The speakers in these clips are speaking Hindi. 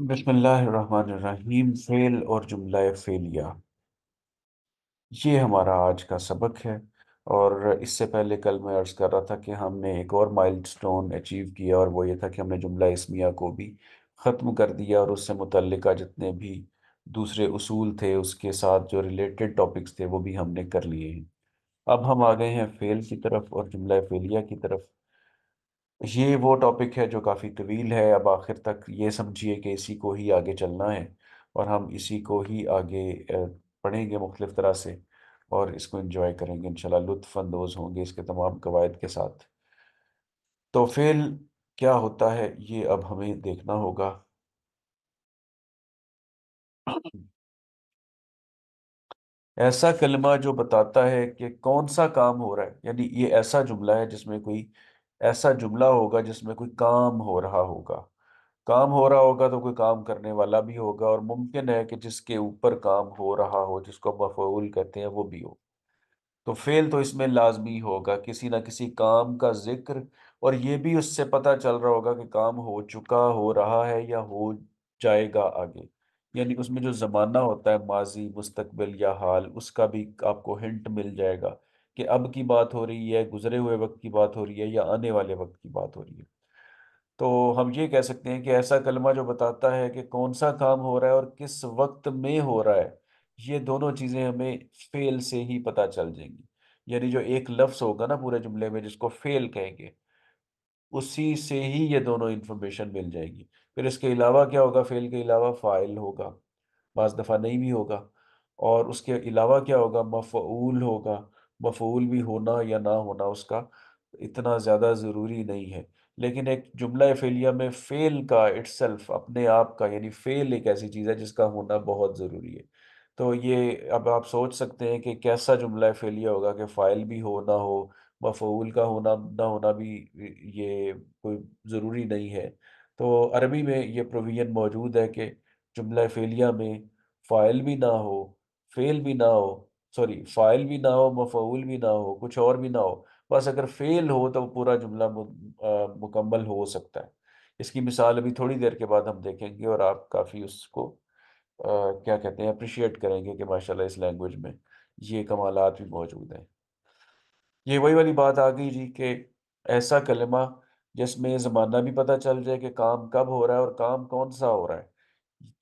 बसमीम फ़ेल और जुमला फ़ेलिया ये हमारा आज का सबक है और इससे पहले कल मैं अर्ज़ कर रहा था कि हमने एक और स्टोन अचीव किया और वो ये था कि हमने जुमला इसमिया को भी ख़त्म कर दिया और उससे मुतलका जितने भी दूसरे असूल थे उसके साथ जो रिलेटेड टॉपिक्स थे वो भी हमने कर लिए हैं अब हम आ गए हैं फ़ेल की तरफ और जुमला फ़ेलिया की तरफ ये वो टॉपिक है जो काफ़ी तवील है अब आखिर तक ये समझिए कि इसी को ही आगे चलना है और हम इसी को ही आगे पढ़ेंगे मुख्तलिफ तरह से और इसको इन्जॉय करेंगे इन लुत्फ़ होंगे इसके तमाम कवायद के साथ तो फेल क्या होता है ये अब हमें देखना होगा ऐसा कलमा जो बताता है कि कौन सा काम हो रहा है यानी ये ऐसा जुमला है जिसमें कोई ऐसा जुमला होगा जिसमें कोई काम हो रहा होगा काम हो रहा होगा तो कोई काम करने वाला भी होगा और मुमकिन है कि जिसके ऊपर काम हो रहा हो जिसको मफूल कहते हैं वो भी हो तो फेल तो इसमें लाजमी होगा किसी ना किसी काम का जिक्र और ये भी उससे पता चल रहा होगा कि काम हो चुका हो रहा है या हो जाएगा आगे यानी उसमें जो ज़माना होता है माजी मुस्तकबिल या हाल उसका भी आपको हिंट मिल जाएगा कि अब की बात हो रही है गुजरे हुए वक्त की बात हो रही है या आने वाले वक्त की बात हो रही है तो हम ये कह सकते हैं कि ऐसा कलमा जो बताता है कि कौन सा काम हो रहा है और किस वक्त में हो रहा है ये दोनों चीज़ें हमें फेल से ही पता चल जाएंगी यानी जो एक लफ्स होगा ना पूरे जुमले में जिसको फेल कहेंगे उसी से ही ये दोनों इन्फॉर्मेशन मिल जाएगी फिर इसके अलावा क्या होगा फेल के अलावा फ़ाइल होगा बज दफ़ा नहीं भी होगा और उसके अलावा क्या होगा मफूल होगा मफूल भी होना या ना होना उसका इतना ज़्यादा ज़रूरी नहीं है लेकिन एक जुमला फेलिया में फेल का इट्सल्फ अपने आप का यानी फेल एक ऐसी चीज़ है जिसका होना बहुत ज़रूरी है तो ये अब आप सोच सकते हैं कि कैसा जुमला फेलिया होगा कि फ़ाइल भी हो ना हो मफूल का होना ना होना भी ये कोई ज़रूरी नहीं है तो अरबी में ये प्रोविज़न मौजूद है कि जुमला फेलिया में फ़ाइल भी ना हो फेल भी ना हो सॉरी फाइल भी ना हो मफूल भी ना हो कुछ और भी ना हो बस अगर फेल हो तो पूरा जुमला मुकम्मल हो सकता है इसकी मिसाल अभी थोड़ी देर के बाद हम देखेंगे और आप काफ़ी उसको आ, क्या कहते हैं अप्रिशिएट करेंगे कि माशाल्लाह इस लैंग्वेज में ये कमालत भी मौजूद हैं ये वही वाली बात आ गई जी कि ऐसा कलमा जिसमें ज़माना भी पता चल जाए कि काम कब हो रहा है और काम कौन सा हो रहा है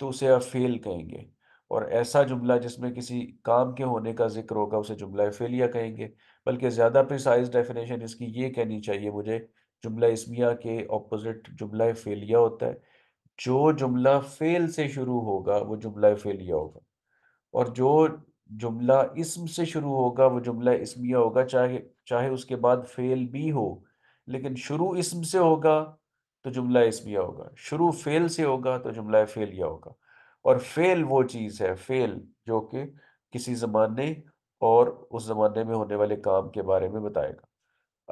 तो उसे आप फेल कहेंगे और ऐसा जुमला जिसमें किसी काम के होने का जिक्र होगा उसे जुमला फेलिया कहेंगे बल्कि ज़्यादा प्रिसाइज डेफिनेशन इसकी ये कहनी चाहिए मुझे जुमला इसमिया के ऑपोजिट जुमला फेलिया होता है जो जुमला फेल से शुरू होगा वो जुमला फेलिया होगा और जो जुमला इसम से शुरू होगा वो जुमला इसमिया होगा चाहे चाहे उसके बाद फेल भी हो लेकिन शुरू इसम से होगा तो जुमला इसमिया होगा शुरू फेल से होगा तो जुमला फेलिया होगा और फेल वो चीज़ है फेल जो कि किसी ज़माने और उस ज़माने में होने वाले काम के बारे में बताएगा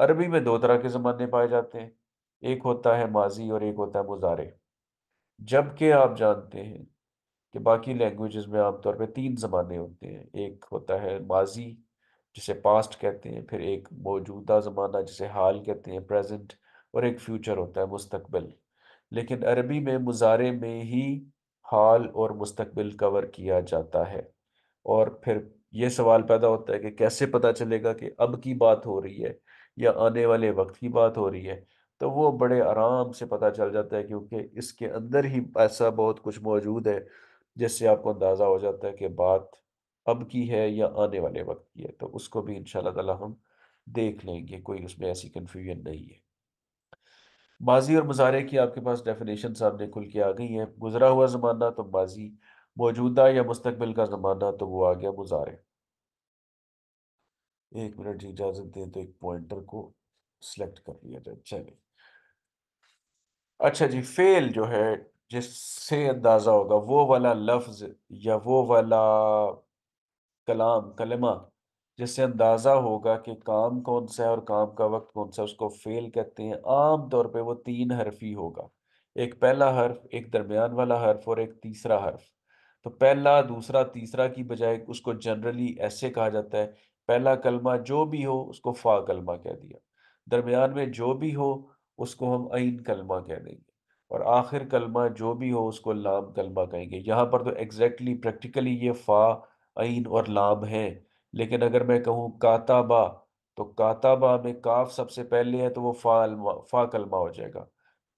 अरबी में दो तरह के ज़माने पाए जाते हैं एक होता है माजी और एक होता है मुजारे जबकि आप जानते हैं कि बाकी लैंग्वेजेस में आमतौर पर तीन ज़माने होते हैं एक होता है माजी जिसे पास्ट कहते हैं फिर एक मौजूदा ज़माना जिसे हाल कहते हैं प्रेजेंट और एक फ्यूचर होता है मुस्तकबिल लेकिन अरबी में मुजारे में ही हाल और मुस्तबिल कवर किया जाता है और फिर ये सवाल पैदा होता है कि कैसे पता चलेगा कि अब की बात हो रही है या आने वाले वक्त की बात हो रही है तो वो बड़े आराम से पता चल जाता है क्योंकि इसके अंदर ही ऐसा बहुत कुछ मौजूद है जिससे आपको अंदाज़ा हो जाता है कि बात अब की है या आने वाले वक्त की है तो उसको भी इन शाह हम देख लेंगे कोई उसमें ऐसी कन्फ्यूजन नहीं है माजी और मुजारे की आपके पास डेफिनेशन सामने खुल के आ गई है गुजरा हुआ ज़माना तो माजी मौजूदा या मुस्तबिल का ज़माना तो वो आ गया मुजारे एक मिनट जी इजाज़त दें तो एक पॉइंटर को सिलेक्ट कर लिया जाए चलिए अच्छा जी फेल जो है जिससे अंदाज़ा होगा वो वाला लफ्ज़ या वो वाला कलाम कलमा जिससे अंदाज़ा होगा कि काम कौन सा है और काम का वक्त कौन सा है उसको फ़ेल कहते हैं आम तौर पे वो तीन हरफी होगा एक पहला हर्फ एक दरमियान वाला हर्फ और एक तीसरा हर्फ तो पहला दूसरा तीसरा की बजाय उसको जनरली ऐसे कहा जाता है पहला कलमा जो भी हो उसको फ़ा कलमा कह दिया दरमियान में जो भी हो उसको हम आइन कलमा कह देंगे और आखिर कलमा जो भी हो उसको लाम कलमा कहेंगे यहाँ पर तो एग्जैक्टली exactly, प्रैक्टिकली ये फ़ा आइन और लाम हैं लेकिन अगर मैं कहूँ काताबा तो काताबा में काफ सबसे पहले है तो वो फा फा कलमा हो जाएगा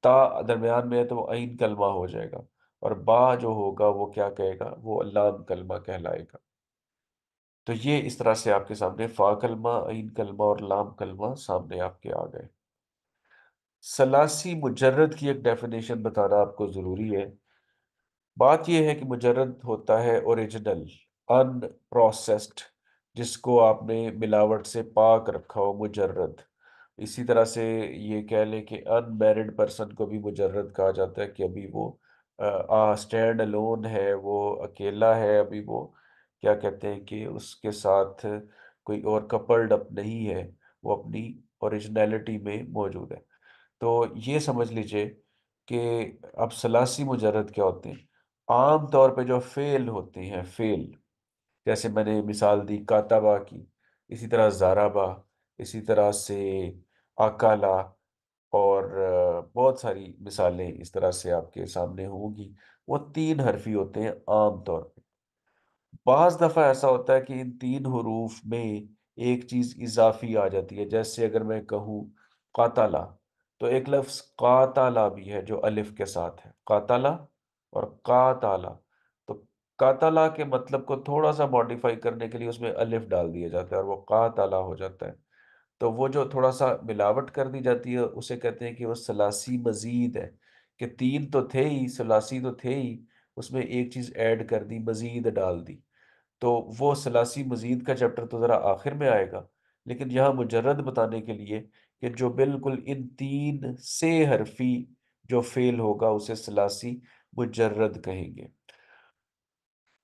ता दरमियान में है तो वो आइन कलमा हो जाएगा और बा जो होगा वो क्या कहेगा वो अल्लाम कलमा कहलाएगा तो ये इस तरह से आपके सामने फा कलमा आइन कलमा और लाम कलमा सामने आपके आ गए सलासी मुजरद की एक डेफिनेशन बताना आपको ज़रूरी है बात यह है कि मुजरद होता है ओरिजिनल अनप्रोसेस्ड जिसको आपने मिलावट से पाक रखा हो मुजर्रद इसी तरह से ये कह लें कि अनमेरिड पर्सन को भी मुजर्रद कहा जाता है कि अभी वो आ स्टैंड अलोन है वो अकेला है अभी वो क्या कहते हैं कि उसके साथ कोई और कपल्ड अप नहीं है वो अपनी ओरिजिनलिटी में मौजूद है तो ये समझ लीजिए कि अब सलासी मुजरद क्या होते हैं आम तौर पे जो फेल होते हैं फेल जैसे मैंने मिसाल दी काताबा की इसी तरह जाराबा इसी तरह से अकाला और बहुत सारी मिसालें इस तरह से आपके सामने होंगी वो तीन हरफी होते हैं आम तौर पर बाज़ दफ़ा ऐसा होता है कि इन तीन हरूफ में एक चीज़ इजाफी आ जाती है जैसे अगर मैं कहूँ काताला तो एक लफ्ज़ काताला भी है जो अलिफ के साथ है काताला और काताला काताला के मतलब को थोड़ा सा मॉडिफाई करने के लिए उसमें अलिफ डाल दिया जाता है और वो काताला हो जाता है तो वो जो थोड़ा सा मिलावट कर दी जाती है उसे कहते हैं कि वो सलासी मजीद है कि तीन तो थे ही सलासी तो थे ही उसमें एक चीज़ ऐड कर दी मजीद डाल दी तो वो सलासी मजीद का चैप्टर तो ज़रा आखिर में आएगा लेकिन यहाँ मुजरद बताने के लिए कि जो बिल्कुल इन तीन से हरफी जो फेल होगा उसे सलासी मुजरद कहेंगे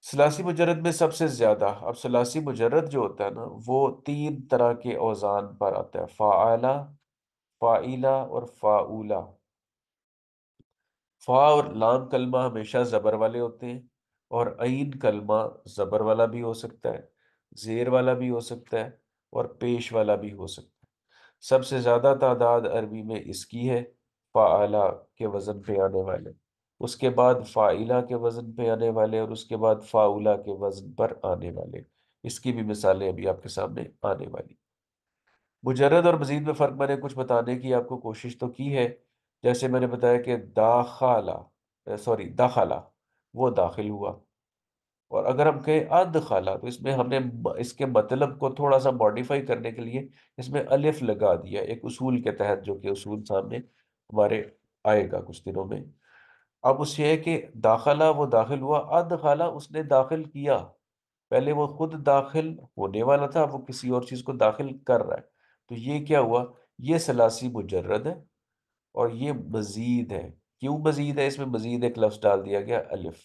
सलासी मुजरद में सबसे ज़्यादा अब सलासी मुजरद जो होता है ना वो तीन तरह के औजान पर आता है फ़ाला फ़ाइला और फ़ाउला फ़ा और लाम कलमा हमेशा ज़बर वाले होते हैं और आइन कलमा ज़बर वाला भी हो सकता है ज़ेर वाला भी हो सकता है और पेश वाला भी हो सकता है सबसे ज़्यादा तादाद अरबी में इसकी है फ़ाला के वज़न पे आने वाले उसके बाद फ़ाइला के वज़न पे आने वाले और उसके बाद फ़ाउला के वज़न पर आने वाले इसकी भी मिसालें अभी आपके सामने आने वाली मुजरद और मजीद में फ़र्क मैंने कुछ बताने की आपको कोशिश तो की है जैसे मैंने बताया कि दाखला सॉरी दाखला वो दाखिल हुआ और अगर हम कहें खाला तो इसमें हमने इसके मतलब को थोड़ा सा मॉडिफाई करने के लिए इसमें अलिफ लगा दिया एक उसूल के तहत जो कि उसूल सामने हमारे आएगा कुछ दिनों में अब उस है कि दाखिला वो दाखिल हुआ अदखला उसने दाखिल किया पहले वो खुद दाखिल होने वाला था वो किसी और चीज़ को दाखिल कर रहा है तो ये क्या हुआ ये सलासी मुजरद है और ये मज़ीद है क्यों मज़ीद है इसमें मज़ीद एक लफ्ज़ डाल दिया गया अलिफ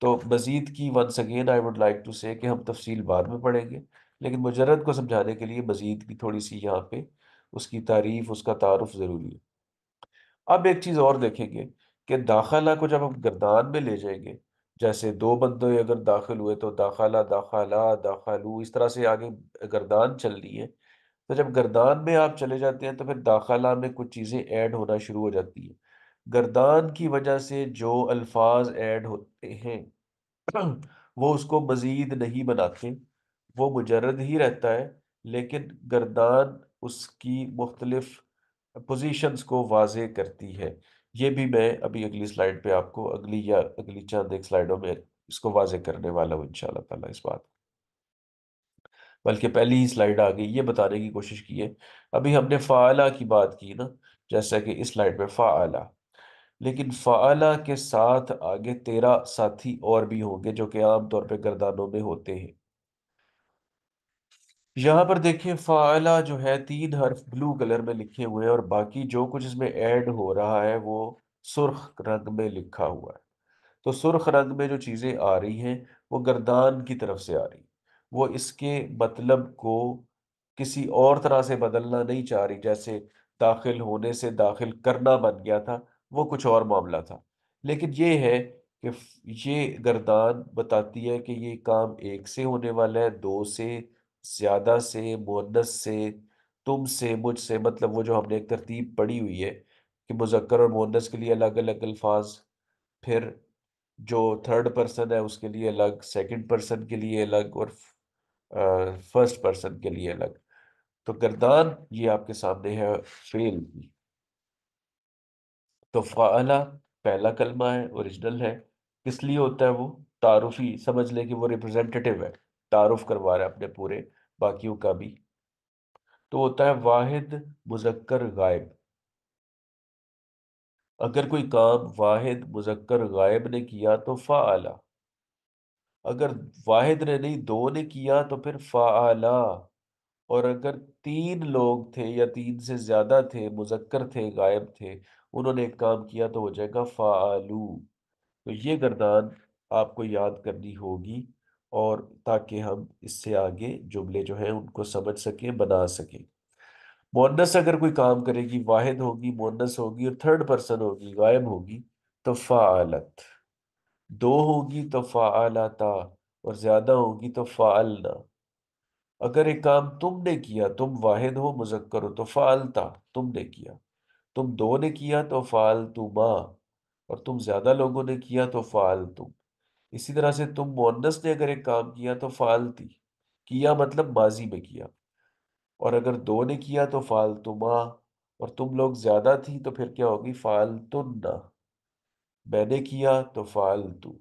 तो मज़ीद की once again I would like to say हम तफसील बाद में पढ़ेंगे लेकिन मुजरद को समझाने के लिए मज़ीद की थोड़ी सी यहाँ पे उसकी तारीफ़ उसका तारफ़ ज़रूरी है अब एक चीज़ और देखेंगे कि दाखला को जब हम गर्दान में ले जाएंगे जैसे दो बंदे अगर दाखिल हुए तो दाखला दाखला दाखलू इस तरह से आगे गर्दान चल रही है तो जब गर्दान में आप चले जाते हैं तो फिर दाखला में कुछ चीज़ें ऐड होना शुरू हो जाती है गर्दान की वजह से जो अल्फाज ऐड होते हैं वो उसको मज़ीद नहीं बनाते वो मुजरद ही रहता है लेकिन गर्दान उसकी मुख्तलफ़ पोजिशन को वाज करती है ये भी मैं अभी अगली स्लाइड पे आपको अगली या अगली चंद एक स्लाइडों में इसको वाजे करने वाला हूँ इंशाल्लाह ताला इस बात बल्कि पहली ही स्लाइड आ गई ये बताने की कोशिश की है अभी हमने फ़ाला की बात की ना जैसा कि इस स्लाइड में फ़ाला लेकिन फ़ाला के साथ आगे तेरह साथी और भी होंगे जो कि आमतौर पर गर्दानों में होते हैं यहाँ पर देखिए फ़ाइला जो है तीन हर्फ ब्लू कलर में लिखे हुए हैं और बाकी जो कुछ इसमें ऐड हो रहा है वो सुर्ख रंग में लिखा हुआ है तो सुर्ख रंग में जो चीज़ें आ रही हैं वो गर्दान की तरफ से आ रही वो इसके मतलब को किसी और तरह से बदलना नहीं चाह रही जैसे दाखिल होने से दाखिल करना बन गया था वो कुछ और मामला था लेकिन ये है कि ये गर्दान बताती है कि ये काम एक से होने वाला है दो से ज़्यादा से मुअन्नस से तुम से मुझसे मतलब वो जो हमने एक तरतीब पढ़ी हुई है कि मुजक्कर और मुअन्नस के लिए अलग अलग अल्फाज फिर जो थर्ड पर्सन है उसके लिए अलग सेकंड पर्सन के लिए अलग और फर्स्ट पर्सन के लिए अलग तो गर्दान ये आपके सामने है फेल की तो फ़ाला पहला कलमा है ओरिजिनल है किस लिए होता है वो तारुफी समझ लें कि वो रिप्रेजेंटेटिव है तारफ़ करवा रहा है अपने पूरे बाकियों का भी तो होता है वाहिद मुजक्कर गायब अगर कोई काम वाहिद मुजक्कर गायब ने किया तो फ़ा आला अगर वाहिद ने नहीं दो ने किया तो फिर फ़ा आला और अगर तीन लोग थे या तीन से ज़्यादा थे मुजक्कर थे गायब थे उन्होंने एक काम किया तो हो जाएगा आलू तो ये गर्दान आपको याद करनी होगी और ताकि हम इससे आगे जुमले जो हैं उनको समझ सकें बना सकें मोनस अगर कोई काम करेगी वाहिद होगी मुन्नस होगी और थर्ड पर्सन होगी गायब होगी तो फ़ालत दो होगी तो फ़ालता और ज़्यादा होगी तो फ़ालना अगर एक काम तुमने किया तुम वाहिद हो मुजक्कर हो तो फ़ालता तुमने किया तुम दो ने किया तो फ़ालतुमा और तुम ज़्यादा लोगों ने किया तो फ़ालतुम इसी तरह से तुम मोनस ने अगर एक काम किया तो फालती किया मतलब माजी में किया और अगर दो ने किया तो फालतुमा और तुम लोग ज्यादा थी तो फिर क्या होगी फालतुन्ना मैंने किया तो फालतू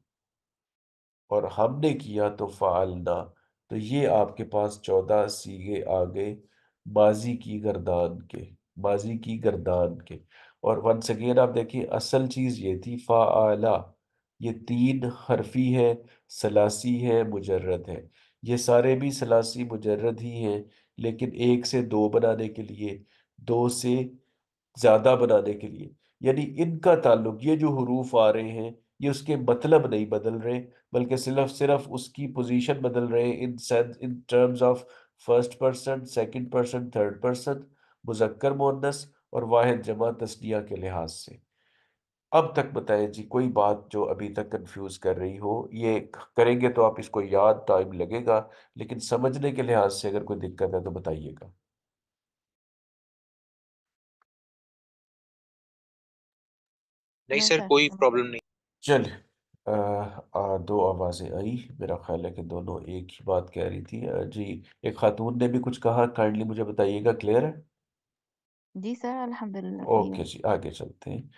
और हमने किया तो फालना तो ये आपके पास चौदह सीगे आ गए माजी की गर्दान के माजी की गर्दान के और वंस अगेन आप देखिए असल चीज़ ये थी आला ये तीन हरफी है सलासी है मुजरद है ये सारे भी सलासी मुजरद ही हैं लेकिन एक से दो बनाने के लिए दो से ज़्यादा बनाने के लिए यानी इनका ताल्लुक ये जो हरूफ आ रहे हैं ये उसके मतलब नहीं बदल रहे बल्कि सिर्फ सिर्फ उसकी पोजीशन बदल रहे हैं in sense in terms of first person second person third person मुजक्कर मोनस और वाहिद जमा तस्निया के लिहाज से अब तक बताए जी कोई बात जो अभी तक कंफ्यूज कर रही हो ये करेंगे तो आप इसको याद टाइम लगेगा लेकिन समझने के लिहाज से अगर कोई दिक्कत है तो बताइएगा नहीं सर कोई प्रॉब्लम नहीं चल आ, आ, दो आवाजें आई मेरा ख्याल है कि दोनों एक ही बात कह रही थी जी एक खातून ने भी कुछ कहा काइंडली मुझे बताइएगा क्लियर है जी सर अलहमदुल्ला ओके जी आगे चलते हैं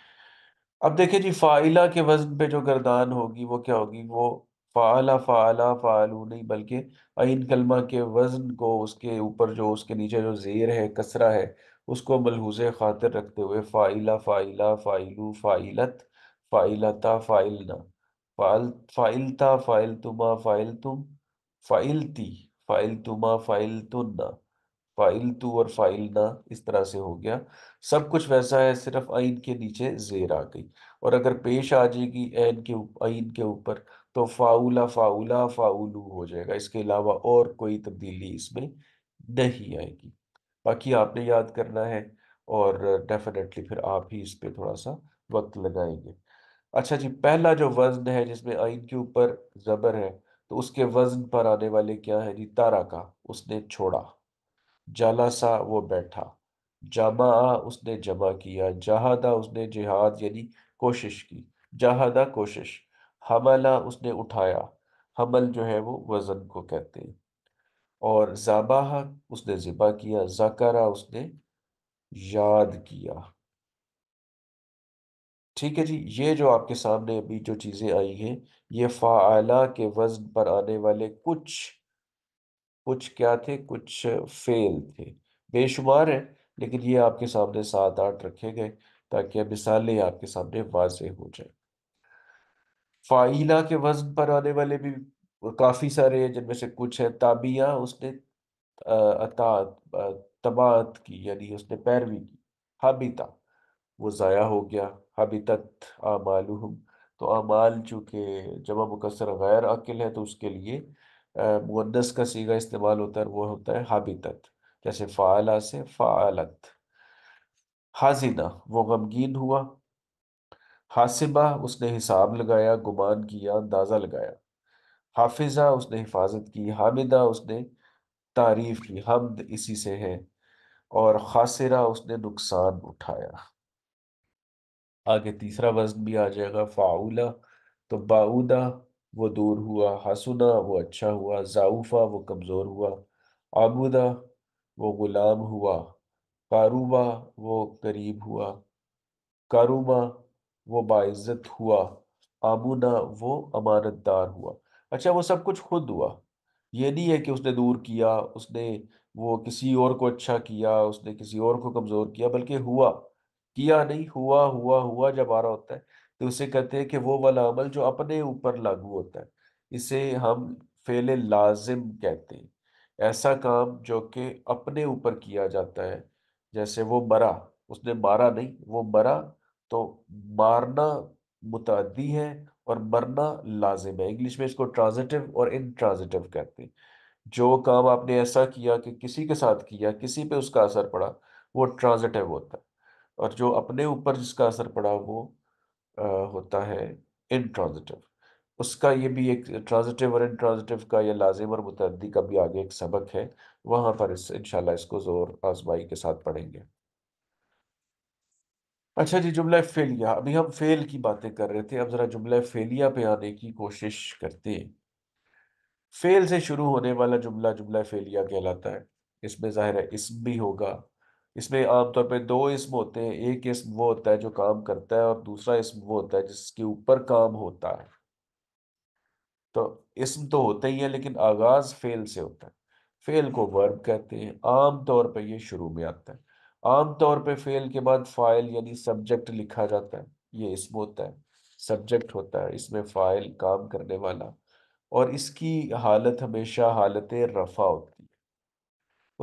अब देखिए जी फ़ाइला के वज़न पे जो गर्दान होगी वो क्या होगी वो फ़ाला फ़ाला फ़ालू नहीं बल्कि आइन कलमा के वज़न को उसके ऊपर जो उसके नीचे जो ज़ेर है कसरा है उसको मलहूज खातिर रखते हुए फ़ाइला फ़ाइला फ़ाइलू फ़ाइलत फ़ाइलता फ़ाइलना फ़ाइल फ़ाइलता फ़ाइल तुमा फ़ाइल तुम फ़ाइलती फ़ाइल तुमा फ़ाइल तुन्ना फ़ाइल तू और फ़ाइलना इस तरह से हो गया सब कुछ वैसा है सिर्फ आइन के नीचे जेर आ गई और अगर पेश आ जाएगी एन के आइन के ऊपर तो फाउला फाउला फाउलू हो जाएगा इसके अलावा और कोई तब्दीली इसमें नहीं आएगी बाकी आपने याद करना है और डेफिनेटली फिर आप ही इस पर थोड़ा सा वक्त लगाएंगे अच्छा जी पहला जो वजन है जिसमें आइन के ऊपर ज़बर है तो उसके वजन पर आने वाले क्या है जी तारा का उसने छोड़ा सा वो बैठा जबा उसने जबा किया जहादा उसने जिहाद यानी कोशिश की जहादा कोशिश हमला उसने उठाया हमल जो है वो वज़न को कहते हैं और जबाह उसने ज़िबा किया जकारा उसने याद किया ठीक है जी ये जो आपके सामने अभी जो चीज़ें आई हैं ये फ़ाला के वज़न पर आने वाले कुछ कुछ क्या थे कुछ फेल थे बेशुमार है लेकिन ये आपके सामने सात आठ रखे गए ताकि अब मिसालें आपके सामने वाज हो जाए फ़ाइला के वजन पर आने वाले भी काफ़ी सारे हैं जिनमें से कुछ है ताबिया उसने अतात तबात की यानी उसने पैरवी की हाबिता वो ज़ाया हो गया हाबितत आमाल तो आमाल चूँकि जमा मुकसर गैर अकिल है तो उसके लिए मुन्दस का सीगा इस्तेमाल होता है वो होता है हाबितत जैसे फ़ाला से फ़ालत हाजिदा वो गमगीन हुआ हासिबा उसने हिसाब लगाया गुमान किया अंदाज़ा लगाया हाफिज़ा उसने हिफाजत की हामिदा उसने तारीफ़ की हमद इसी से है और खासिरा उसने नुकसान उठाया आगे तीसरा वजन भी आ जाएगा फ़ाउला तो बाउदा वो दूर हुआ हसुना वो अच्छा हुआ जाऊफ़ा वो कमज़ोर हुआ आबुदा वो गुलाम हुआ कारूबा वो करीब हुआ कारूबा वो बाइज़त हुआ आमूना वो अमानतदार हुआ अच्छा वो सब कुछ खुद हुआ ये नहीं है कि उसने दूर किया उसने वो किसी और को अच्छा किया उसने किसी और को कमज़ोर किया बल्कि हुआ किया नहीं हुआ हुआ हुआ जब आ रहा होता है तो उसे कहते हैं कि वो वाला अमल जो अपने ऊपर लागू होता है इसे हम फेले लाजिम कहते हैं ऐसा काम जो कि अपने ऊपर किया जाता है जैसे वो मरा उसने मारा नहीं वो मरा तो मारना मुतादी है और मरना लाजिम है इंग्लिश में इसको ट्रांजिटिव और इनट्रांजिटिव कहते हैं जो काम आपने ऐसा किया कि किसी के साथ किया किसी पे उसका असर पड़ा वो ट्रांजिटिव होता है और जो अपने ऊपर जिसका असर पड़ा वो आ, होता है इनट्रांजिटिव उसका ये भी एक ट्रांजिटिव और इंट्रांजिटिव का या लाजिम और मुतदी का भी आगे एक सबक है वहाँ पर इस इनशाला इसको ज़ोर आजमाई के साथ पढ़ेंगे अच्छा जी जुमला फेलिया अभी हम फेल की बातें कर रहे थे अब ज़रा जुमला फेलिया पे आने की कोशिश करते हैं फेल से शुरू होने वाला जुमला जुमला फेलिया कहलाता है इसमें ज़ाहिर है इसम भी होगा इसमें आमतौर पर दो इसम होते हैं एक इसम वो होता है जो काम करता है और दूसरा इसम वो होता है जिसके ऊपर काम होता है तो इसम तो होता ही है लेकिन आगाज फेल से होता है फेल को वर्ब कहते हैं आम तौर पे ये शुरू में आता है आम तौर पे फेल के बाद फाइल यानी सब्जेक्ट लिखा जाता है ये इसम होता है सब्जेक्ट होता है इसमें फाइल काम करने वाला और इसकी हालत हमेशा हालत रफा होती है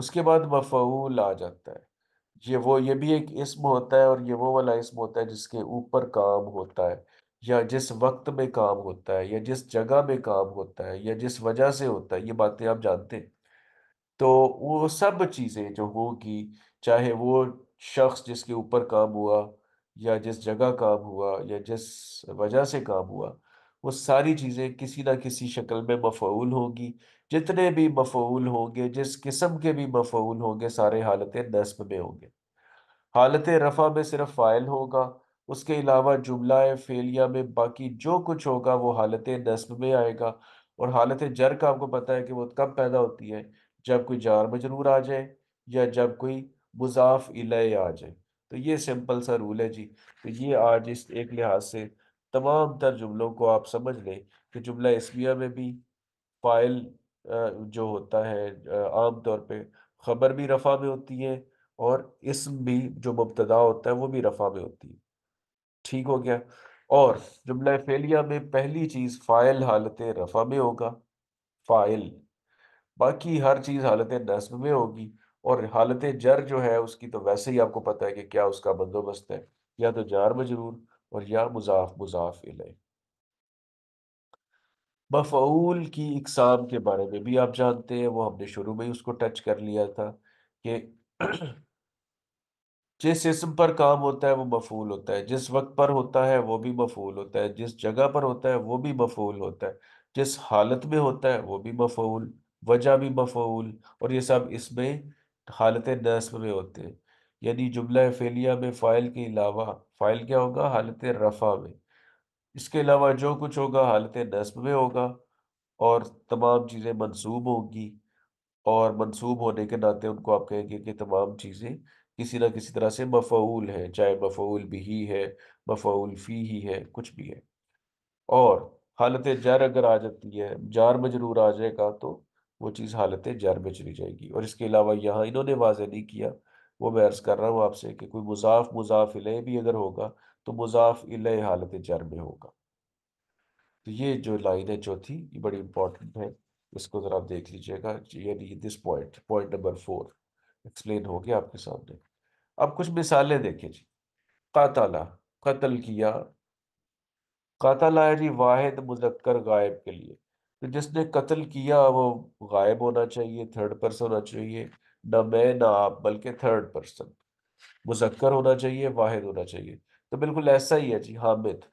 उसके बाद मफूल आ जाता है ये वो ये भी एक इसम होता है और ये वो वाला इसम होता है जिसके ऊपर काम होता है या जिस वक्त में काम होता है या जिस जगह में काम होता है या जिस वजह से होता है ये बातें आप जानते हैं तो वो सब चीज़ें जो होगी चाहे वो शख्स जिसके ऊपर काम हुआ या जिस जगह काम हुआ या जिस वजह से काम हुआ वो सारी चीज़ें किसी ना किसी शक्ल में मफूल होगी जितने भी मफूल होंगे जिस किस्म के भी मफूल होंगे सारे हालत नस्ब में होंगे हालत रफ़ा में सिर्फ फ़ाइल होगा उसके अलावा जुमला फेलिया में बाकी जो कुछ होगा वो हालत नस्ब में आएगा और हालत जर का आपको पता है कि वो कब पैदा होती है जब कोई जार मजरूर आ जाए या जब कोई मुजाफ इले आ जाए तो ये सिंपल सा रूल है जी तो ये आज इस एक लिहाज से तमाम तर जुमलों को आप समझ लें कि जुमला इसमिया में भी फाइल जो होता है आम तौर पे खबर भी रफ़ा में होती है और इसम भी जो मुबतदा होता है वो भी रफ़ा में होती है ठीक हो गया और जुमला फेलिया में पहली चीज फाइल हालत रफा में होगा फाइल बाकी हर चीज हालत नस्ब में होगी और हालत जर जो है उसकी तो वैसे ही आपको पता है कि क्या उसका बंदोबस्त है या तो जार मजरूर और या मुजाफ मुजाफ इले बफूल की इकसाम के बारे में भी आप जानते हैं वो हमने शुरू में ही उसको टच कर लिया था कि जिस इसम पर काम होता है वो मफूल होता है जिस वक्त पर होता है वो भी मफूल होता है जिस जगह पर होता है वो भी मफूल होता है जिस हालत में होता है वो भी मफूल वजह भी मफूल और ये सब इसमें हालत नस्ब में होते हैं यानी जुमला फेलिया में फ़ाइल के अलावा फ़ाइल क्या होगा हालत रफ़ा में इसके अलावा जो कुछ होगा हालत नस्ब में होगा और तमाम चीज़ें मनसूब होंगी और मनसूब होने के नाते उनको आप कहेंगे कि तमाम चीज़ें किसी ना किसी तरह से मफूल है चाहे मफूल भी है मफूल फी ही है कुछ भी है और हालत जर अगर आ जाती है जार में जरूर आ जाएगा तो वो चीज़ हालत जार में चली जाएगी और इसके अलावा यहाँ इन्होंने वाजह नहीं किया वो मैं अर्ज़ कर रहा हूँ आपसे कि कोई मुजाफ मुजाफ इले भी अगर होगा तो मुजाफ इले हालत जार में होगा तो ये जो लाइन है चौथी ये बड़ी इंपॉर्टेंट है इसको ज़रा आप देख लीजिएगा यानी this point point number four explain हो गया आपके सामने अब कुछ मिसालें देखें जी कातला कत्ल किया कातला है जी वाहिद मुजक्कर गायब के लिए तो जिसने कत्ल किया वो गायब होना चाहिए थर्ड पर्सन होना चाहिए न मैं ना आप बल्कि थर्ड पर्सन मुजक्कर होना चाहिए वाहिद होना चाहिए तो बिल्कुल ऐसा ही है जी हामिद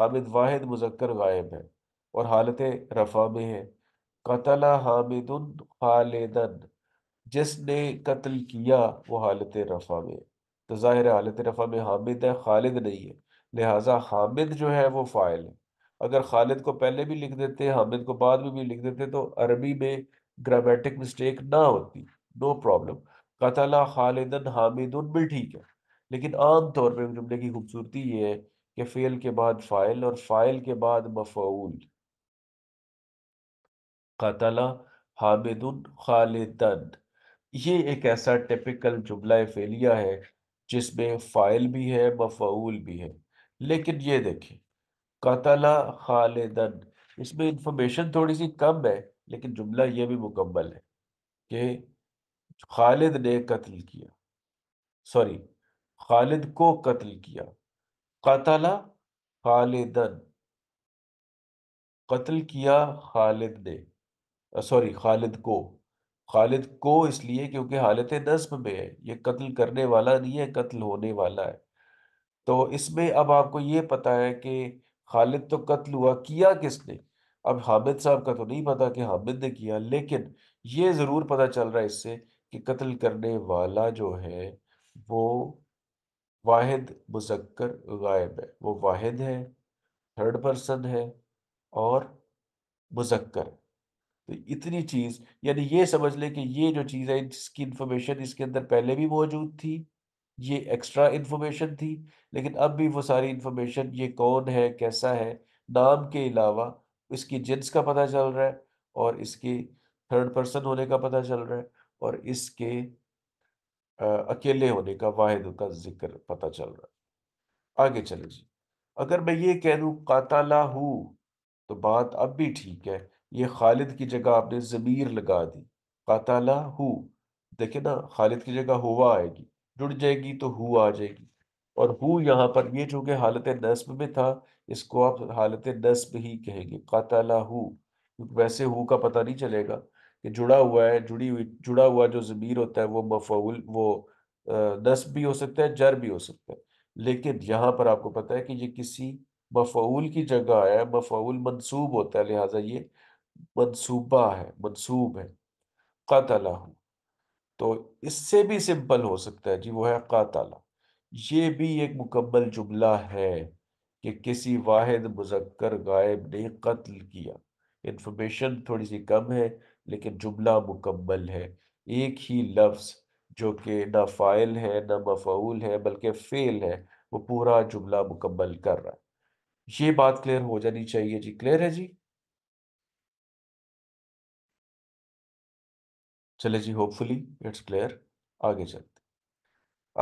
हामिद वाहिद मुजक्कर गायब है और हालत रफा में है कतला हामिद खालिदन जिसने कत्ल किया वो हालत रफा में तो ज़ाहिर हालत रफ़ा में हामिद है खालिद नहीं है लिहाजा हामिद जो है वो फ़ाइल है अगर खालिद को पहले भी लिख देते हामिद को बाद में भी लिख देते तो अरबी में ग्रामेटिक मिस्टेक ना होती नो प्रॉब्लम कतला खालिदन हामिदन भी ठीक है लेकिन आम तौर पर जुमले की खूबसूरती ये है कि फ़ेल के बाद फ़ाइल और फ़ाइल के बाद मफूल कतला हामिदन खालिदन ये एक ऐसा टिपिकल जुमला फ़ेलिया है जिसमें फ़ाइल भी है मफूल भी है लेकिन ये देखिए कतला खालिदन इसमें इंफॉर्मेशन थोड़ी सी कम है लेकिन जुमला ये भी मुकम्मल है कि खालिद ने कत्ल किया सॉरी खालिद को कत्ल किया कतला खालिदन कत्ल किया खालिद ने सॉरी खालिद को खालिद को इसलिए क्योंकि हालत नस्ब में है ये कत्ल करने वाला नहीं है कत्ल होने वाला है तो इसमें अब आपको ये पता है कि खालिद तो कत्ल हुआ किया किसने अब हामिद साहब का तो नहीं पता कि हामिद ने किया लेकिन ये ज़रूर पता चल रहा है इससे कि कत्ल करने वाला जो है वो वाहिद मुजक्कर गायब है वो वाहिद है थर्ड पर्सन है और मुजक्कर तो इतनी चीज यानी ये समझ ले कि ये जो चीज़ है जिसकी इन्फॉर्मेशन इसके अंदर पहले भी मौजूद थी ये एक्स्ट्रा इन्फॉर्मेशन थी लेकिन अब भी वो सारी इन्फॉर्मेशन ये कौन है कैसा है नाम के अलावा इसकी जिन्स का पता चल रहा है और इसके थर्ड पर्सन होने का पता चल रहा है और इसके आ, अकेले होने का वाहिद का जिक्र पता चल रहा है आगे चले जी अगर मैं ये कह दूँ काताला हूँ तो बात अब भी ठीक है ये खालिद की जगह आपने ज़मीर लगा दी काताला हु देखिए ना खालिद की जगह हुआ आएगी जुड़ जाएगी तो हु आ जाएगी और हु यहाँ पर ये जो हालत नस्ब में था इसको आप हालत नस्ब ही कहेंगे काताला हु क्योंकि वैसे हु का पता नहीं चलेगा कि जुड़ा हुआ है जुड़ी हुई जुड़ा हुआ जो ज़मीर होता है वो मफूल वो नस्ब भी हो सकता है जर भी हो सकता है लेकिन यहाँ पर आपको पता है कि ये किसी मफूल की जगह आया मफूल मनसूब होता है लिहाजा ये मनसूबा है मनसूब है कतला हूँ तो इससे भी सिंपल हो सकता है जी वो है कतला ये भी एक मुकम्मल जुमला है कि किसी वाहिद मुजक्कर गायब ने कत्ल किया इन्फॉर्मेशन थोड़ी सी कम है लेकिन जुमला मुकम्मल है एक ही लफ्ज़ जो कि ना फ़ाइल है ना मफूल है बल्कि फ़ेल है वो पूरा जुमला मुकम्मल कर रहा है ये बात क्लियर हो जानी चाहिए जी क्लियर है जी चले जी होपफुली इट्स क्लियर आगे चलते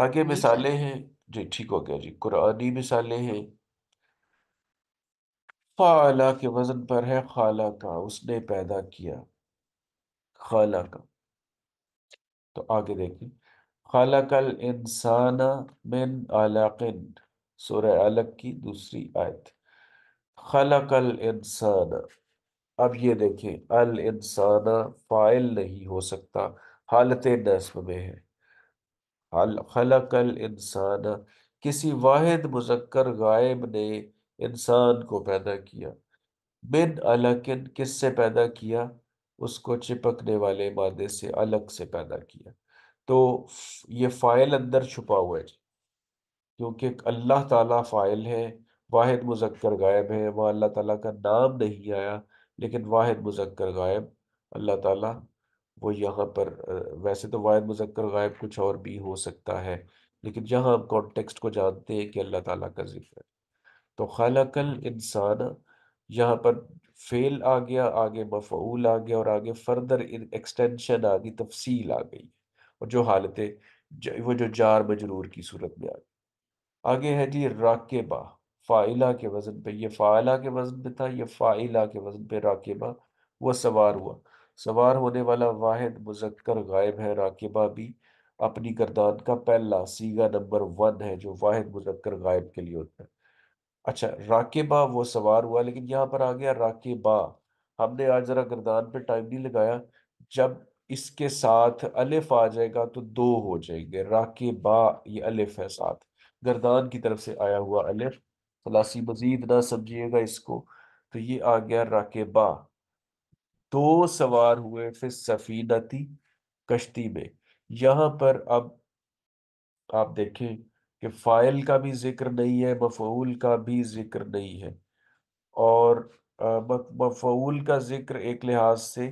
आगे मिसालें हैं जी ठीक हो गया जी कुरानी मिसालें हैं फाला के वजन पर है खाला का उसने पैदा किया खाला का तो आगे देखें खाला कल इंसाना मिन आलाकिन सूर्य अलग की दूसरी आयत खाला कल इंसान अब ये देखें अल इंसाना फ़ाइल नहीं हो सकता हालत नस्ब में है खलक अल इंसाना किसी वाहिद मुजक्कर गायब ने इंसान को पैदा किया बिन अलकिन किस से पैदा किया उसको चिपकने वाले मादे से अलग से पैदा किया तो ये फ़ाइल अंदर छुपा हुआ है क्योंकि अल्लाह ताला फ़ाइल है वाहिद मुजक्कर गायब है वहाँ अल्लाह ताला का नाम नहीं आया लेकिन वाहिद मुजक्कर गायब अल्लाह ताला वो यहाँ पर वैसे तो वाहिद मुजक्कर गायब कुछ और भी हो सकता है लेकिन जहाँ हम कॉन्टेक्स्ट को जानते हैं कि अल्लाह ताला का जिक्र तो खलकल इंसान यहाँ पर फेल आ गया आगे मफूल आ गया और आगे फर्दर एक्सटेंशन आ गई तफसील आ गई और जो हालतें वो जो जार मजरूर की सूरत में आ गई आगे है जी राकेबा फ़ाइला के वज़न पे ये फ़ाइला के वज़न पे था ये फ़ाइला के वज़न पे राकेबा वह सवार हुआ सवार होने वाला वाहिद मुजक्कर गायब है राकेबा भी अपनी करदान का पहला सीगा नंबर वन है जो वाहिद मुजक्कर गायब के लिए होता है अच्छा राकेबा वो सवार हुआ लेकिन यहाँ पर आ गया राकेबा हमने आज ज़रा गर्दान पे टाइम नहीं लगाया जब इसके साथ अलिफ आ जाएगा तो दो हो जाएंगे राकेबा ये अलिफ है साथ गर्दान की तरफ से आया हुआ अलिफ सलासी मजीद ना समझिएगा इसको तो ये आ गया राकेबा दो सवार हुए फिर सफीनती कश्ती में यहाँ पर अब आप देखें कि फाइल का भी जिक्र नहीं है मफूल का भी जिक्र नहीं है और मफूल का जिक्र एक लिहाज से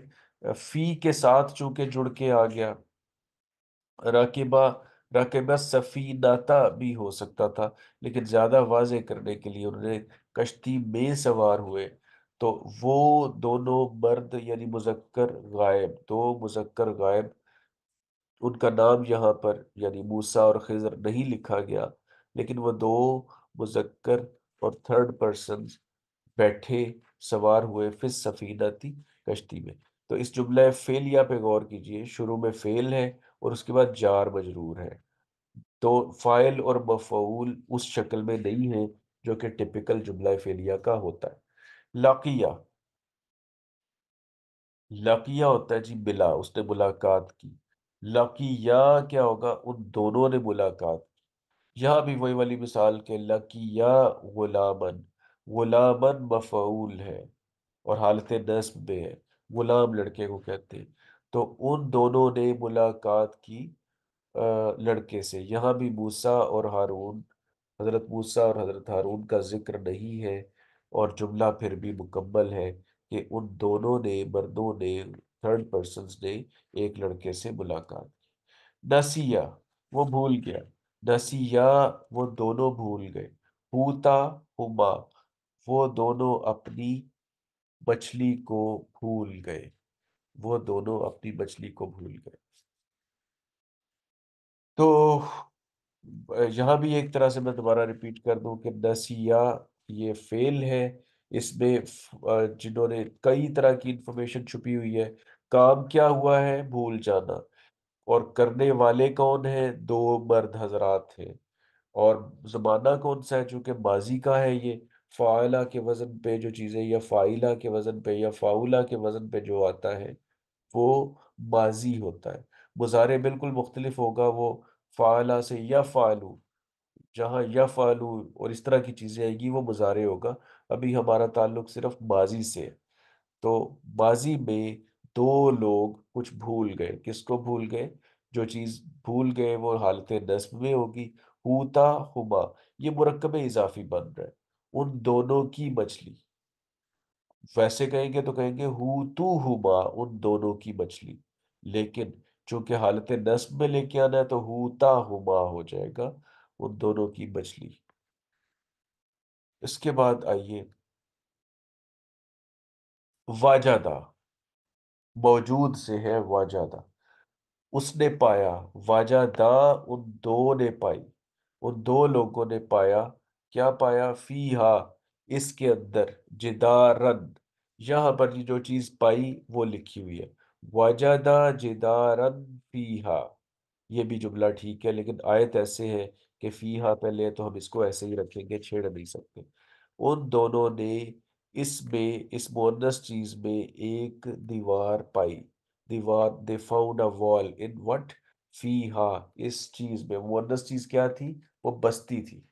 फी के साथ चूंकि जुड़ के आ गया राकेबा राकेबा सफ़ीदाता भी हो सकता था लेकिन ज़्यादा वाज करने के लिए उन्होंने कश्ती में सवार हुए तो वो दोनों मर्द यानी मुजक्कर गायब दो मुजक्कर गायब उनका नाम यहाँ पर यानी मूसा और खजर नहीं लिखा गया लेकिन वो दो मुजक्कर और थर्ड पर्सन बैठे सवार हुए फिर सफ़ीना थी कश्ती में तो इस जुमला फेलिया पे गौर कीजिए शुरू में फेल है और उसके बाद जार मजरूर है तो फ़ाइल और मफूल उस शक्ल में नहीं है जो कि टिपिकल जुमला फेलिया का होता है लाकिया लाकिया होता है जी बिला उसने मुलाकात की लाकिया क्या होगा उन दोनों ने मुलाकात की यह भी वही वाली मिसाल के लकिया गुलामन गुलामन मफूल है और हालत नस्ब में है गुलाम लड़के को कहते हैं तो उन दोनों ने मुलाकात की लड़के से यहाँ भी मूसा और हारून हज़रत मूसा और हज़रत हारून का जिक्र नहीं है और जुमला फिर भी मुकम्मल है कि उन दोनों ने मर्दों ने थर्ड पर्सन ने एक लड़के से मुलाकात की नसिया वो भूल गया नसिया वो दोनों भूल गए हूता हुमा वो दोनों अपनी मछली को भूल गए वो दोनों अपनी मछली को भूल गए तो यहाँ भी एक तरह से मैं दोबारा रिपीट कर दूं कि दसिया ये फेल है इसमें जिन्होंने कई तरह की इंफॉर्मेशन छुपी हुई है काम क्या हुआ है भूल जाना और करने वाले कौन है दो मर्द हजरात हैं और ज़माना कौन सा है चूंकि माजी का है ये फाइला के वज़न पे जो चीज़ें या फ़ाइला के वज़न पे या फ़ाउला के वज़न पे जो आता है वो माजी होता है मुजारे बिल्कुल मुख्तलिफ होगा वो फ़ाला से या फ़ालू जहाँ या फ़ालू और इस तरह की चीज़ें आएगी वो मुजारे होगा अभी हमारा ताल्लुक सिर्फ माजी से है तो माजी में दो लोग कुछ भूल गए किसको भूल गए जो चीज़ भूल गए वो हालत नस्ब में होगी होता हुमा ये मरकब इजाफी बन रहा है उन दोनों की मछली वैसे कहेंगे तो कहेंगे तू हुमा उन दोनों की मछली लेकिन चूंकि हालत नस्ब में लेके आना है तो हुता हुमा हो जाएगा उन दोनों की मछली इसके बाद आइए वाजादा मौजूद से है वाजादा उसने पाया वाजादा उन दो ने पाई उन दो लोगों ने पाया क्या पाया फी हा इसके अंदर जिदारन यहां पर जो चीज पाई वो लिखी हुई है वजदा जिदारद फीहा ये भी जुमला ठीक है लेकिन आयत ऐसे है कि फीहा पहले तो हम इसको ऐसे ही रखेंगे छेड़ नहीं सकते उन दोनों ने इसमें इस मोनस चीज में एक दीवार पाई दीवार they found a wall in what फी हा इस चीज में मोनस चीज क्या थी वो बस्ती थी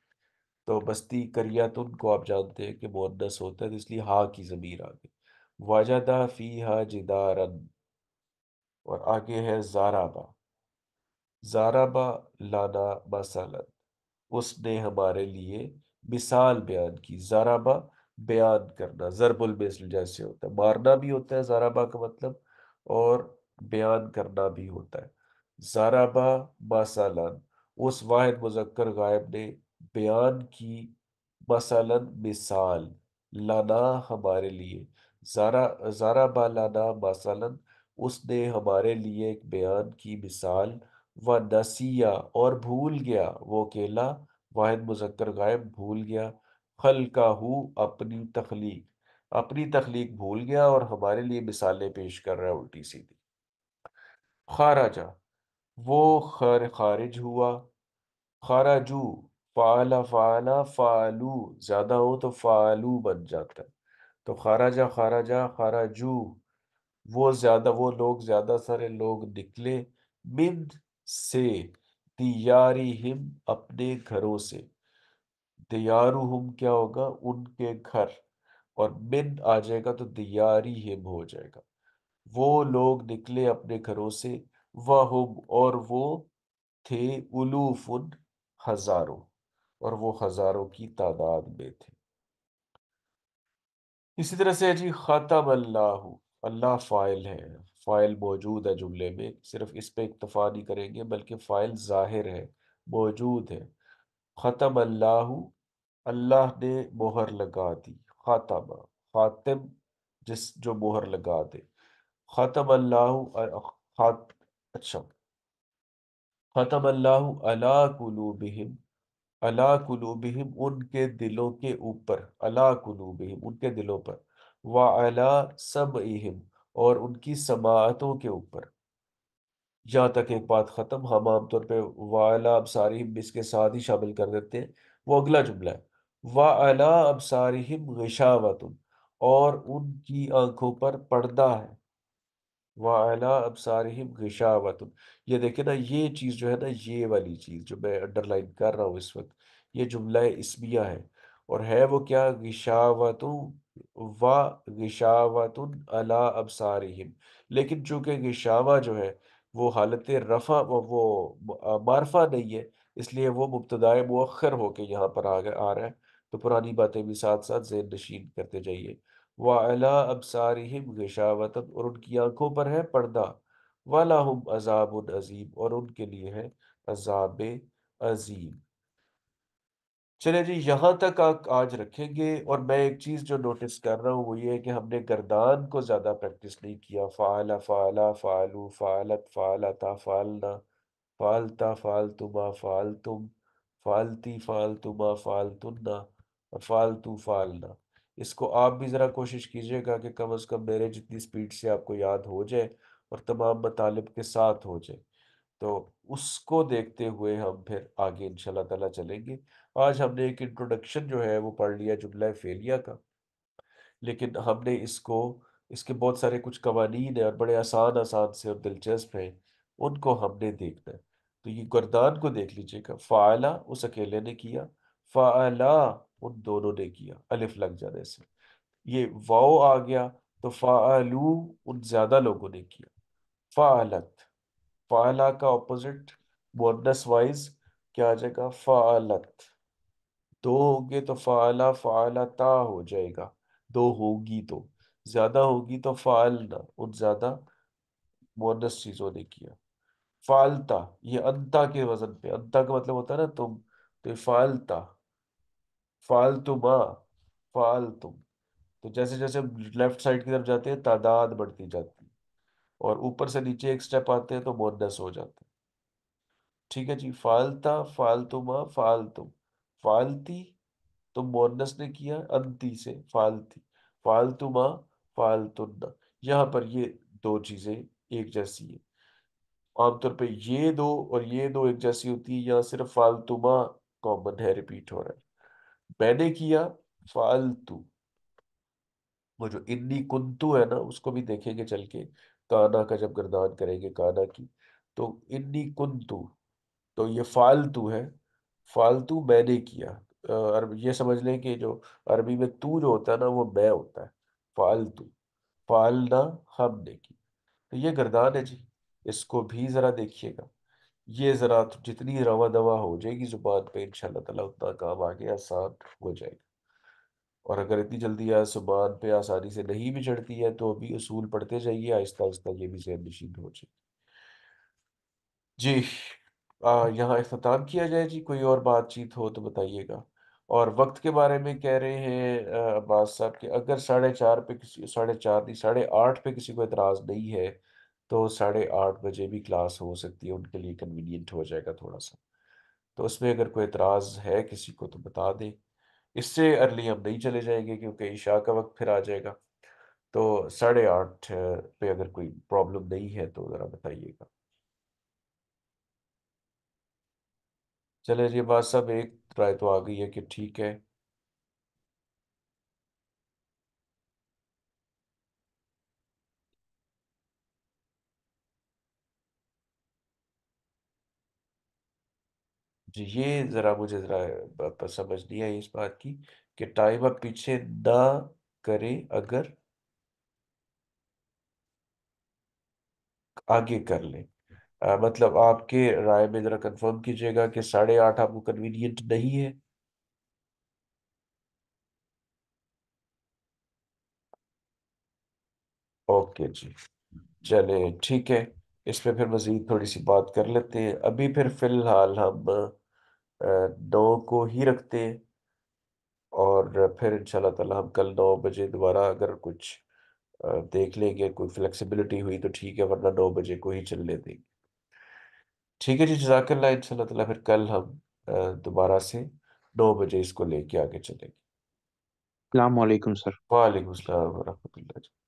तो बस्ती करिया तो उनको आप जानते हैं कि मोनस होता है तो इसलिए हा की जमीर आ गई वजदा फी हा जिदारन और आगे है जाराबा जाराबा लाना मसालन उसने हमारे लिए मिसाल बयान की जाराबा बयान करना जरबुल मिसल जैसे होता है मारना भी होता है जाराबा का मतलब और बयान करना भी होता है जाराबा मसालन उस वाहिद मुजक्कर गायब ने बयान की मसालन मिसाल लाना हमारे लिए जारा जाराबा लाना मसालन उसने हमारे लिए एक बयान की मिसाल व नसिया और भूल गया वो अकेला वाहिद मुजक्कर गायब भूल गया खल का हु अपनी तख्लीक अपनी तख्लीक भूल गया और हमारे लिए मिसालें पेश कर रहा है उल्टी सीधी खाराजा वो खर खारिज हुआ खाराजू फाला फाला फालू ज़्यादा हो तो फालू बन जाता है तो खाराजा खाराजा खाराजू वो ज्यादा वो लोग ज्यादा सारे लोग निकले मिन से दियारी हिम अपने घरों से दियारू हम क्या होगा उनके घर और मिन आ जाएगा तो तैयारी हिम हो जाएगा वो लोग निकले अपने घरों से वह हम और वो थे उलूफुन हजारों और वो हजारों की तादाद में थे इसी तरह से जी खतम अल्लाह अल्लाह फ़ाइल है फ़ाइल मौजूद है जुमले में सिर्फ इस पे इतफ़ा नहीं करेंगे बल्कि फ़ाइल ज़ाहिर है मौजूद है ख़तम अल्लाह अल्लाह ने मोहर लगा दी ख़ातम ख़ातिम जिस जो मोहर लगा दे ख़तम अल्लाह खात अच्छा ख़तम अल्लाह अला कुलूबिहिम अला कुलूबिहिम उनके दिलों के ऊपर अला कुलूबिहिम उनके दिलों पर वाला सब इहम और उनकी समातों के ऊपर जहाँ तक एक बात ख़त्म हम आमतौर पर वाला अबसारिम इसके साथ ही शामिल कर देते हैं वो अगला जुमला है वाला अबसारिम गशावत और उनकी आंखों पर पर्दा है वाला अबसारिम गशावत ये देखे ना ये चीज़ जो है ना ये वाली चीज़ जो मैं अंडरलाइन कर रहा हूँ इस वक्त ये जुमला इसमिया है और है वो क्या गशावत अला अबसारिहिम लेकिन चूंकि गिशावा जो है वो हालत रफा वो मारफा नहीं है इसलिए वो मुबतदाय मखर होके यहाँ पर आ आ रहा है तो पुरानी बातें भी साथ साथ जेन नशीन करते जाइए वाला अबसारिम गशावत और उनकी आंखों पर है पर्दा वाला हम अजाब अजीम और उनके लिए है अजाब अजीम चले जी यहाँ तक आप आज रखेंगे और मैं एक चीज़ जो नोटिस कर रहा हूँ वो ये है कि हमने गर्दान को ज़्यादा प्रैक्टिस नहीं किया फ़ाला फ़ाला फ़ालू फ़ालत फ़ालता था फ़ालना फ़ालता फ़ालतुमा फ़ालतुम फ़ालती फ़ालतुमा फ़ालतुन्ना और फ़ालतू फ़ालना इसको आप भी ज़रा कोशिश कीजिएगा कि कम अज़ कम मेरे जितनी स्पीड से आपको याद हो जाए और तमाम मतलब के साथ हो जाए तो उसको देखते हुए हम फिर आगे इन ताला चलेंगे आज हमने एक इंट्रोडक्शन जो है वो पढ़ लिया जुमला फेलिया का लेकिन हमने इसको इसके बहुत सारे कुछ कवानीन है और बड़े आसान आसान से और दिलचस्प हैं उनको हमने देखना है तो ये गर्दान को देख लीजिएगा फ़ाला उस अकेले ने किया फ़ाला उन दोनों ने किया अलिफ लग जाने से ये वाओ आ गया तो फ़ालू उन ज़्यादा लोगों ने किया फ़ालत फ़ाला का ऑपोजिट मोनस वाइज क्या आ जाएगा फ़ालत दो होंगे तो फ़ाला फ़ाला ता हो जाएगा दो होगी तो ज़्यादा होगी तो फ़ालना और ज़्यादा मोनस चीज़ों ने किया फालता ये अंता के वजन पे अंता का मतलब होता है ना तुम तो फालता फाल तुम तो जैसे जैसे लेफ्ट साइड की तरफ जाते हैं तादाद बढ़ती जाती है और ऊपर से नीचे एक स्टेप आते हैं तो मोनस हो जाते है ठीक है जी फालता फालतुमा फालतुम फालती तो मोनस ने किया अंति से फालती फालतु माँ फालतुन्ना यहाँ पर ये दो चीजें एक जैसी है आमतौर पे ये दो और ये दो एक जैसी होती है यहाँ सिर्फ फालतुमा कॉमन है रिपीट हो रहा है मैंने किया फालतू वो जो इन्नी कुंतु है ना उसको भी देखेंगे चल के काना का जब गर्दान करेंगे काना की तो इन्नी कुंतु तो ये फालतू है फालतू मैंने किया अरब ये समझ लें कि जो अरबी में तू जो होता है ना वो मैं होता है फालतू फालना हमने की तो ये गर्दान है जी इसको भी ज़रा देखिएगा ये ज़रा तो जितनी रवा दवा हो जाएगी ज़ुबान पे इंशाल्लाह ताला उतना काम आगे आसान हो जाएगा और अगर इतनी जल्दी आज जुबान पे आसानी से नहीं भी चढ़ती है तो अभी उसूल पढ़ते जाइए आहिस्ता आहिस्ता ये भी जहन नशीन हो जाएगी जी यहाँ अख्ताम किया जाए जी कोई और बातचीत हो तो बताइएगा और वक्त के बारे में कह रहे हैं अब्बास साहब कि अगर साढ़े चार पे किसी साढ़े चार नहीं साढ़े आठ पे किसी को एतराज़ नहीं है तो साढ़े आठ बजे भी क्लास हो सकती है उनके लिए कन्वीनियंट हो जाएगा थोड़ा सा तो उसमें अगर कोई एतराज़ है किसी को तो बता दें इससे अर्ली हम नहीं चले जाएंगे क्योंकि ईशा का वक्त फिर आ जाएगा तो साढ़े आठ पे अगर कोई प्रॉब्लम नहीं है तो ज़रा बताइएगा चले ये बात सब एक राय तो आ गई है कि ठीक है जी ये ज़रा मुझे ज़रा समझ नहीं आई इस बात की कि टाइम अब पीछे ना करे अगर आगे कर ले आ, मतलब आपके राय में ज़रा कंफर्म कीजिएगा कि साढ़े आठ आपको कन्वीनियंट नहीं है ओके जी चले ठीक है इस पे फिर मज़ीद थोड़ी सी बात कर लेते हैं अभी फिर फ़िलहाल हम नौ को ही रखते हैं और फिर इंशाल्लाह ताला हम कल नौ बजे दोबारा अगर कुछ देख लेंगे कोई फ्लेक्सिबिलिटी हुई तो ठीक है वरना नौ बजे को ही चल लेते देंगे ठीक है जी जजाकल्ला इन तो तला फिर कल हम दोबारा से नौ बजे इसको लेके आगे चलेंगे सर वालेकुम सलाम जी